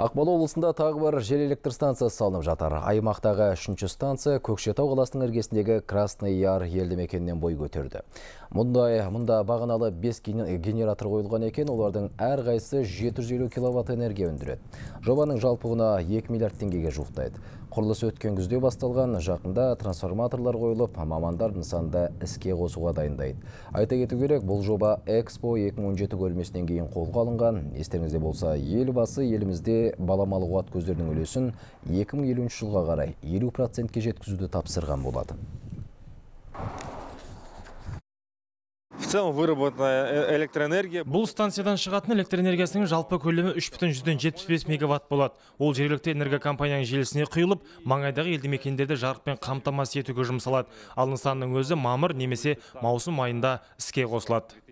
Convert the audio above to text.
Ақмола облысында тағы бір жел электр станциясы салынып жатыр. Аймақтағы үшінші станция Көкшетау қаласының іргесіндегі Красный Яр елді мекенінен бой көтерді. Мұндай мұнда бағаналы 5 генератор қойылған екен, олардың әр қайсы 750 кВт энергия өндіреді. Жобаның жалпығына 2 миллиард теңгеге жуықтайды. Құрылыс өткен күзде басталған, жақында трансформаторлар қойылып, мамандар нысанды іске қосуға дайындайды. Айта кету керек, бұл жоба Экспо 2017 көрмесінен кейін қолға алынған. Естеріңізде болса, елбасы елімізде баламалы қуат көздерінің үлесін 2050 жылға қарай 50 процентке жеткізуді тапсырған болады э, электроэнергия бұл станциядан шығатын энергиясының жалпы көлемі үш бүтін жүзден жетпіс бес мегаватт болады ол жергілікті энергокомпанияның желісіне құйылып маңайдағы елді мекендерді жарықпен қамтамасыз етуге жұмсалады ал нысанның өзі мамыр немесе маусым айында іске қосылады